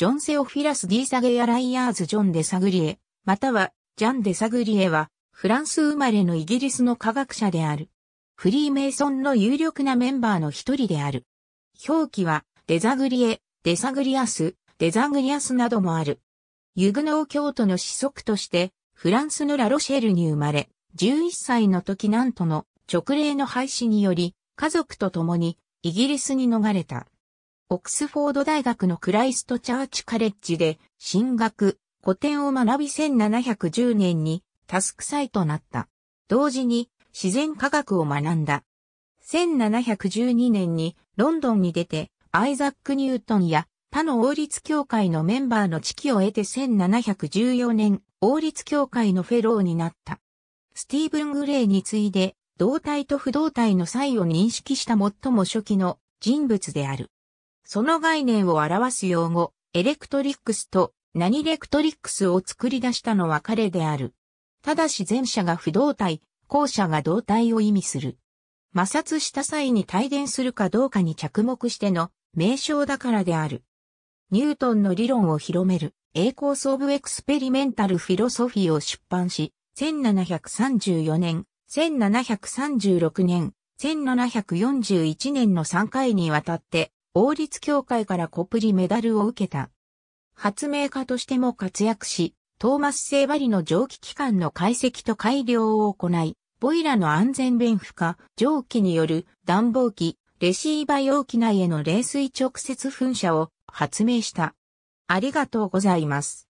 ジョン・セオフィラス・ディ・サゲア・ライアーズ・ジョン・デ・サグリエ、または、ジャン・デ・サグリエは、フランス生まれのイギリスの科学者である。フリーメイソンの有力なメンバーの一人である。表記は、デザグリエ、デサグリアス、デザグリアスなどもある。ユグノー教徒の子息として、フランスのラロシェルに生まれ、11歳の時なんとの直令の廃止により、家族と共にイギリスに逃れた。オックスフォード大学のクライストチャーチカレッジで、進学、古典を学び1710年にタスクサイとなった。同時に自然科学を学んだ。1712年にロンドンに出て、アイザック・ニュートンや他の王立協会のメンバーの知識を得て1714年、王立協会のフェローになった。スティーブン・グレイに次いで、同体と不同体の差異を認識した最も初期の人物である。その概念を表す用語、エレクトリックスと何レクトリックスを作り出したのは彼である。ただし前者が不動体、後者が動体を意味する。摩擦した際に帯電するかどうかに着目しての名称だからである。ニュートンの理論を広める、栄光ソーブエクスペリメンタルフィロソフィーを出版し、1734年、1736年、1741年の3回にわたって、王立協会からコプリメダルを受けた。発明家としても活躍し、トーマス製バリの蒸気機関の解析と改良を行い、ボイラの安全弁負加、蒸気による暖房機、レシーバ容器内への冷水直接噴射を発明した。ありがとうございます。